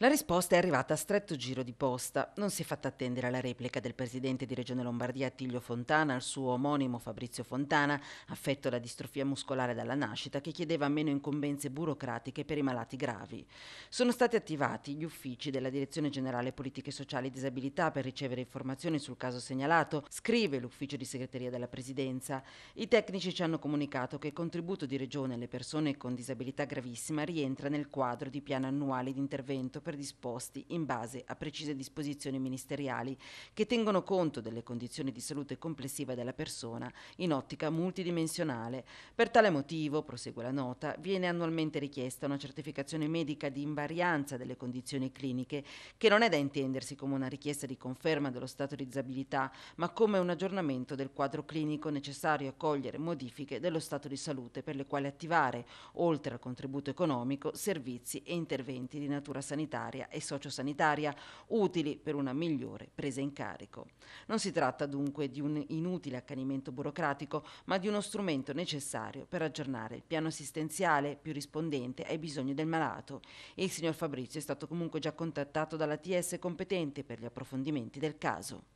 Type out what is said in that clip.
La risposta è arrivata a stretto giro di posta. Non si è fatta attendere la replica del presidente di Regione Lombardia Attilio Fontana al suo omonimo Fabrizio Fontana, affetto da distrofia muscolare dalla nascita, che chiedeva meno incombenze burocratiche per i malati gravi. Sono stati attivati gli uffici della Direzione Generale Politiche Sociali e Disabilità per ricevere informazioni sul caso segnalato, scrive l'ufficio di segreteria della Presidenza. I tecnici ci hanno comunicato che il contributo di Regione alle persone con disabilità gravissima rientra nel quadro di piani annuali di intervento predisposti in base a precise disposizioni ministeriali che tengono conto delle condizioni di salute complessiva della persona in ottica multidimensionale. Per tale motivo, prosegue la nota, viene annualmente richiesta una certificazione medica di invarianza delle condizioni cliniche che non è da intendersi come una richiesta di conferma dello stato di disabilità, ma come un aggiornamento del quadro clinico necessario a cogliere modifiche dello stato di salute per le quali attivare, oltre al contributo economico, servizi e interventi di natura sanitaria sanitaria e sociosanitaria, utili per una migliore presa in carico. Non si tratta dunque di un inutile accanimento burocratico, ma di uno strumento necessario per aggiornare il piano assistenziale più rispondente ai bisogni del malato. Il signor Fabrizio è stato comunque già contattato dalla TS competente per gli approfondimenti del caso.